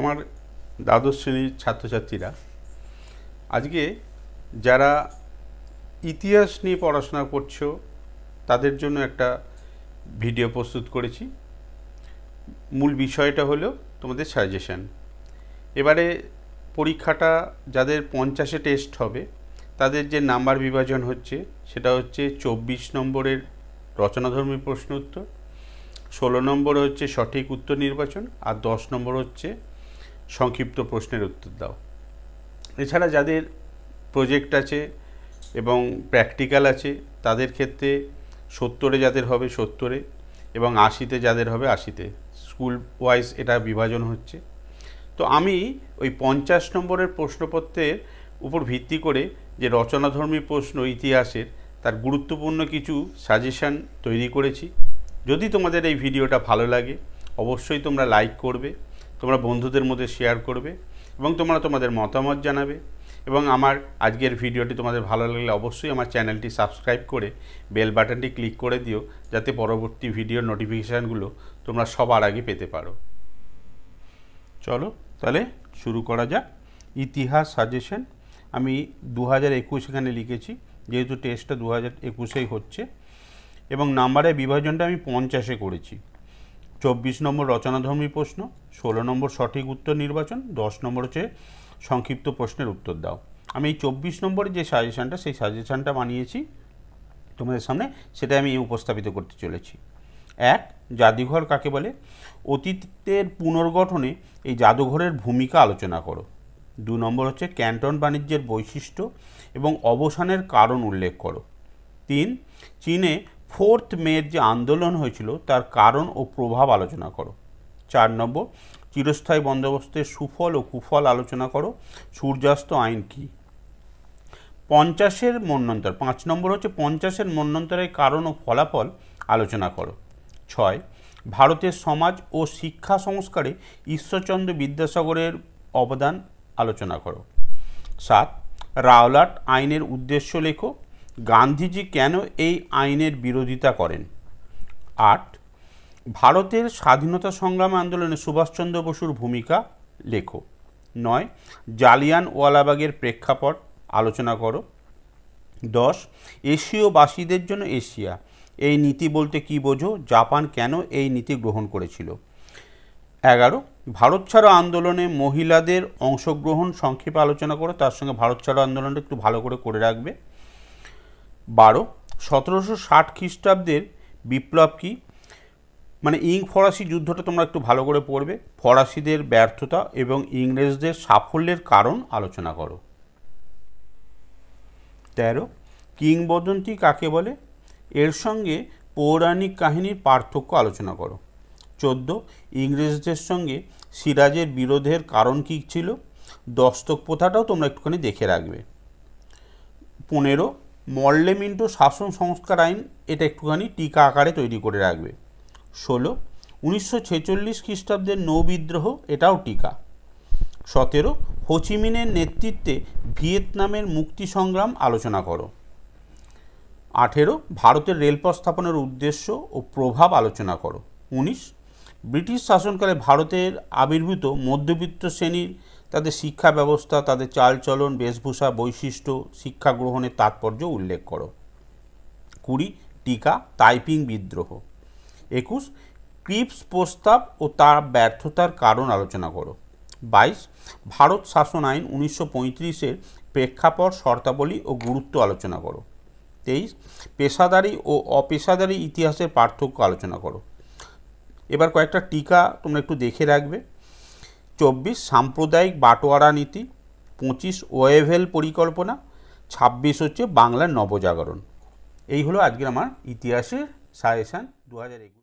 আমার দ্বাদশ শ্রেণীর ছাত্রছাত্রীরা আজকে যারা ইতিহাস নিয়ে পড়াশোনা করছো তাদের জন্য একটা ভিডিও প্রস্তুত করেছি মূল বিষয়টা হলো তোমাদের সাজেশন এবারে পরীক্ষাটা যাদের পঞ্চাশে টেস্ট হবে তাদের যে নাম্বার বিভাজন হচ্ছে সেটা হচ্ছে চব্বিশ নম্বরের রচনাধর্মী প্রশ্ন উত্তর ষোলো নম্বর হচ্ছে সঠিক উত্তর নির্বাচন আর দশ নম্বর হচ্ছে সংক্ষিপ্ত প্রশ্নের উত্তর দাও এছাড়া যাদের প্রজেক্ট আছে এবং প্র্যাকটিক্যাল আছে তাদের ক্ষেত্রে সত্তরে যাদের হবে সত্তরে এবং আশিতে যাদের হবে আশিতে স্কুল ওয়াইজ এটা বিভাজন হচ্ছে তো আমি ওই পঞ্চাশ নম্বরের প্রশ্নপত্রের উপর ভিত্তি করে যে রচনাধর্মী প্রশ্ন ইতিহাসের তার গুরুত্বপূর্ণ কিছু সাজেশান তৈরি করেছি যদি তোমাদের এই ভিডিওটা ভালো লাগে অবশ্যই তোমরা লাইক করবে তোমরা বন্ধুদের মধ্যে শেয়ার করবে এবং তোমরা তোমাদের মতামত জানাবে এবং আমার আজকের ভিডিওটি তোমাদের ভালো লাগলে অবশ্যই আমার চ্যানেলটি সাবস্ক্রাইব করে বেল বাটনটি ক্লিক করে দিও যাতে পরবর্তী ভিডিওর নোটিফিকেশানগুলো তোমরা সবার আগে পেতে পারো চলো তাহলে শুরু করা যাক ইতিহাস সাজেশন আমি দু হাজার একুশ এখানে লিখেছি যেহেতু টেস্টটা দু হাজার একুশেই হচ্ছে এবং নাম্বারের বিভাজনটা আমি পঞ্চাশে করেছি চব্বিশ নম্বর রচনাধর্মী প্রশ্ন ষোলো নম্বর সঠিক উত্তর নির্বাচন দশ নম্বর হচ্ছে সংক্ষিপ্ত প্রশ্নের উত্তর দাও আমি এই চব্বিশ নম্বর যে সাজেশানটা সেই সাজেশানটা বানিয়েছি তোমাদের সামনে সেটা আমি উপস্থাপিত করতে চলেছি এক জাদুঘর কাকে বলে অতীতের পুনর্গঠনে এই জাদুঘরের ভূমিকা আলোচনা করো দু নম্বর হচ্ছে ক্যান্টন বাণিজ্যের বৈশিষ্ট্য এবং অবসানের কারণ উল্লেখ করো তিন চীনে ফোর্থ মেয়ের যে আন্দোলন হয়েছিল তার কারণ ও প্রভাব আলোচনা করো চার নম্বর চিরস্থায়ী বন্দোবস্তের সুফল ও কুফল আলোচনা করো সূর্যাস্ত আইন কী পঞ্চাশের মন্যন্তর পাঁচ নম্বর হচ্ছে পঞ্চাশের মন্যন্তরের কারণ ও ফলাফল আলোচনা করো ছয় ভারতের সমাজ ও শিক্ষা সংস্কারে ঈশ্বরচন্দ্র বিদ্যাসাগরের অবদান আলোচনা করো সাত রাওলাট আইনের উদ্দেশ্য লেখো গান্ধীজি কেন এই আইনের বিরোধিতা করেন আট ভারতের স্বাধীনতা সংগ্রাম আন্দোলনে সুভাষচন্দ্র বসুর ভূমিকা লেখো নয় জালিয়ান ওয়ালাবাগের প্রেক্ষাপট আলোচনা করো দশ এশীয়বাসীদের জন্য এশিয়া এই নীতি বলতে কি বোঝো জাপান কেন এই নীতি গ্রহণ করেছিল এগারো ভারত ছাড়ো আন্দোলনে মহিলাদের অংশগ্রহণ সংক্ষেপে আলোচনা করো তার সঙ্গে ভারত ছাড়ো আন্দোলনটা একটু ভালো করে করে রাখবে বারো সতেরোশো ষাট খ্রিস্টাব্দের বিপ্লব কি মানে ইং ফরাসি যুদ্ধটা তোমরা একটু ভালো করে পড়বে ফরাসিদের ব্যর্থতা এবং ইংরেজদের সাফল্যের কারণ আলোচনা করো তেরো কিংবদন্তি কাকে বলে এর সঙ্গে পৌরাণিক কাহিনীর পার্থক্য আলোচনা করো চোদ্দ ইংরেজদের সঙ্গে সিরাজের বিরোধের কারণ কী ছিল দস্তক প্রথাটাও তোমরা একটুখানি দেখে রাখবে পনেরো মল্লে শাসন সংস্কার আইন এটা একটুখানি টিকা আকারে তৈরি করে রাখবে ষোলো উনিশশো ছেচল্লিশ খ্রিস্টাব্দের নৌবিদ্রোহ এটাও টিকা সতেরো হোচিমিনের নেতৃত্বে ভিয়েতনামের মুক্তি সংগ্রাম আলোচনা করো আঠেরো ভারতের রেলপথ স্থাপনের উদ্দেশ্য ও প্রভাব আলোচনা করো উনিশ ব্রিটিশ শাসনকালে ভারতের আবির্ভূত মধ্যবিত্ত শ্রেণীর তাদের শিক্ষা ব্যবস্থা তাদের চালচলন বেশভূষা বৈশিষ্ট্য শিক্ষা গ্রহণের তাৎপর্য উল্লেখ করো কুড়ি টিকা টাইপিং বিদ্রোহ একুশ ক্রিপস প্রস্তাব ও তার ব্যর্থতার কারণ আলোচনা করো বাইশ ভারত শাসন আইন উনিশশো পঁয়ত্রিশের প্রেক্ষাপট শর্তাবলী ও গুরুত্ব আলোচনা করো তেইশ পেশাদারি ও অপেশাদারি ইতিহাসের পার্থক্য আলোচনা করো এবার কয়েকটা টিকা তোমরা একটু দেখে রাখবে চব্বিশ সাম্প্রদায়িক বাটোয়ারা নীতি পঁচিশ ওয়েভেল পরিকল্পনা ছাব্বিশ হচ্ছে বাংলার নবজাগরণ এই হলো আজকের আমার ইতিহাসের সাজেশান দু হাজার